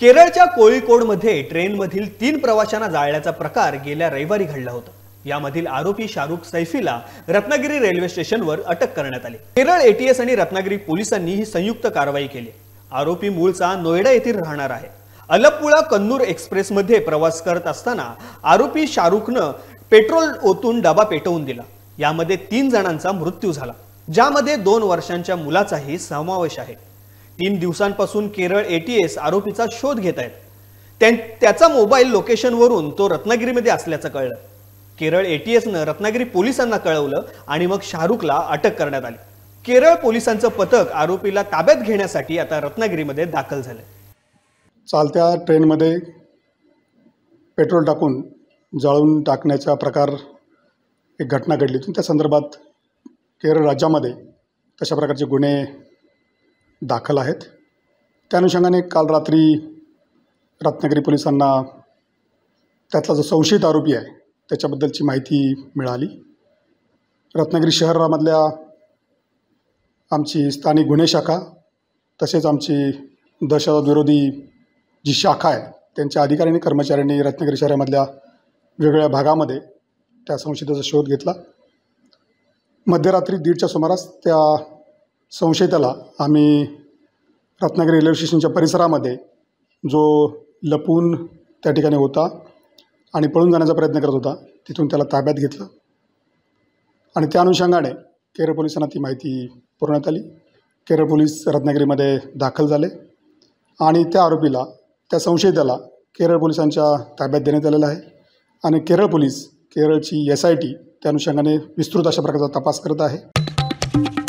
केरळच्या कोळीकोडमध्ये ट्रेनमधील तीन प्रवाशांना जाळल्याचा प्रकार गेल्या रविवारी घडला होता यामधील आरोपी शाहरुख सैफीला रत्नागिरी रेल्वे स्टेशनवर अटक करण्यात आली केरळ एटीएस आणि रत्नागिरी पोलिसांनी ही संयुक्त कारवाई केली आरोपी मूळचा नोएडा येथील राहणार आहे अलपुळा कन्नूर एक्सप्रेसमध्ये प्रवास करत असताना आरोपी शाहरुखनं पेट्रोल ओतून डबा पेटवून दिला यामध्ये तीन जणांचा मृत्यू झाला ज्यामध्ये दोन वर्षांच्या मुलाचाही समावेश आहे तीन दिवसांपासून केरळ एटीएस आरोपीचा शोध घेत आहेत त्याचा मोबाईल लोकेशनवरून तो रत्नागिरीमध्ये असल्याचं कळलं केरळ एटीएसनं रत्नागिरी पोलिसांना कळवलं आणि मग शाहरुखला अटक करण्यात आली केरळ पोलिसांचं पथक आरोपीला ताब्यात घेण्यासाठी आता रत्नागिरीमध्ये दाखल झालं चालत्या ट्रेनमध्ये पेट्रोल टाकून जाळून टाकण्याचा प्रकार एक घटना घडली होती त्या संदर्भात केरळ राज्यामध्ये तशा प्रकारचे गुन्हे दाखल आहेत त्या अनुषंगाने काल रात्री रत्नागिरी पोलिसांना त्यातला जो संशयित आरोपी आहे त्याच्याबद्दलची माहिती मिळाली रत्नागिरी शहरामधल्या आमची स्थानिक गुन्हे शाखा तसेच आमची दहशतवादविरोधी जी शाखा आहे त्यांच्या अधिकाऱ्यांनी कर्मचाऱ्यांनी रत्नागिरी शहरामधल्या वेगवेगळ्या भागामध्ये त्या संशयिताचा शोध घेतला मध्यरात्री दीडच्या सुमारास त्या संशयिताला आम्ही रत्नागिरी रेल्वे स्टेशनच्या परिसरामध्ये जो लपून त्या ठिकाणी होता आणि पळून जाण्याचा प्रयत्न करत होता तिथून त्याला ताब्यात घेतलं आणि त्या अनुषंगाने केरळ पोलिसांना ती माहिती पुरवण्यात आली केरळ पोलीस रत्नागिरीमध्ये दाखल झाले आणि त्या आरोपीला त्या संशयिताला केरळ पोलिसांच्या ताब्यात देण्यात आलेला आहे आणि केरळ पोलीस केरळची एस आय टी त्या अनुषंगाने विस्तृत अशा प्रकारचा तपास करत आहे